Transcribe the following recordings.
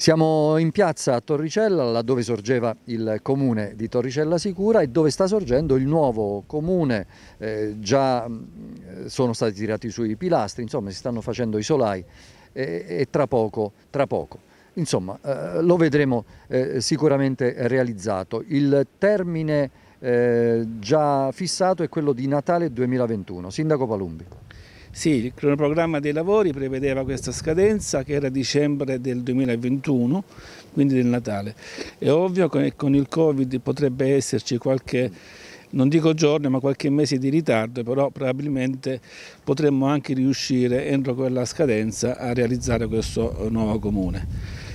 Siamo in piazza a Torricella, laddove sorgeva il comune di Torricella Sicura e dove sta sorgendo il nuovo comune, eh, già mm, sono stati tirati sui pilastri, insomma si stanno facendo i solai e, e tra poco, tra poco. Insomma, eh, lo vedremo eh, sicuramente realizzato. Il termine eh, già fissato è quello di Natale 2021. Sindaco Palumbi. Sì, il cronoprogramma dei lavori prevedeva questa scadenza che era dicembre del 2021, quindi del Natale. È ovvio che con il Covid potrebbe esserci qualche, non dico giorno, ma qualche mese di ritardo, però probabilmente potremmo anche riuscire entro quella scadenza a realizzare questo nuovo comune.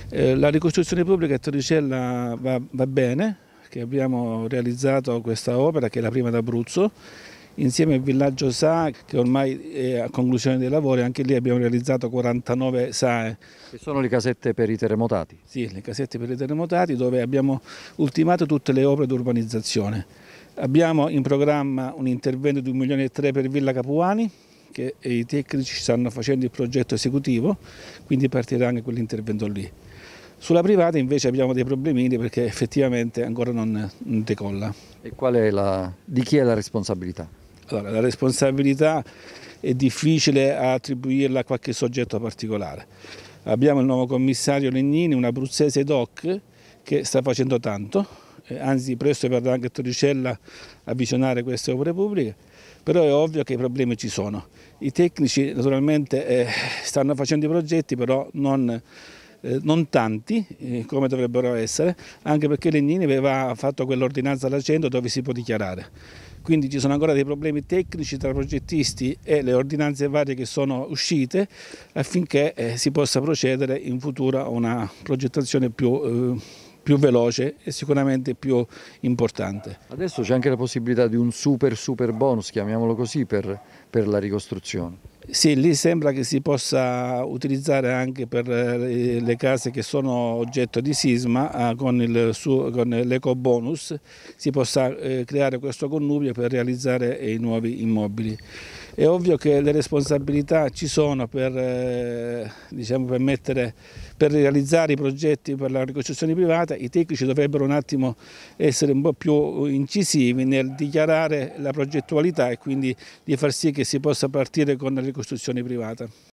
Eh, la ricostruzione pubblica a Torricella va, va bene, che abbiamo realizzato questa opera che è la prima d'Abruzzo insieme al villaggio SAE che ormai è a conclusione dei lavori, anche lì abbiamo realizzato 49 SAE. Eh. Che sono le casette per i terremotati? Sì, le casette per i terremotati dove abbiamo ultimato tutte le opere di urbanizzazione. Abbiamo in programma un intervento di 1 milione e 3 per Villa Capuani che i tecnici stanno facendo il progetto esecutivo, quindi partirà anche quell'intervento lì. Sulla privata invece abbiamo dei problemini perché effettivamente ancora non, non decolla. E qual è la, di chi è la responsabilità? Allora, la responsabilità è difficile attribuirla a qualche soggetto particolare. Abbiamo il nuovo commissario Legnini, un abruzzese doc che sta facendo tanto, eh, anzi presto verrà anche Torricella a visionare queste opere pubbliche, però è ovvio che i problemi ci sono. I tecnici naturalmente eh, stanno facendo i progetti, però non eh, non tanti eh, come dovrebbero essere, anche perché Legnini aveva fatto quell'ordinanza alla 100 dove si può dichiarare. Quindi ci sono ancora dei problemi tecnici tra progettisti e le ordinanze varie che sono uscite affinché eh, si possa procedere in futuro a una progettazione più eh, più veloce e sicuramente più importante. Adesso c'è anche la possibilità di un super super bonus, chiamiamolo così, per, per la ricostruzione. Sì, lì sembra che si possa utilizzare anche per eh, le case che sono oggetto di sisma eh, con, l'eco bonus, si possa eh, creare questo connubio per realizzare i nuovi immobili. È ovvio che le responsabilità ci sono per, eh, diciamo, per, mettere, per realizzare i progetti per la ricostruzione privata, i tecnici dovrebbero un attimo essere un po' più incisivi nel dichiarare la progettualità e quindi di far sì che si possa partire con la ricostruzione privata.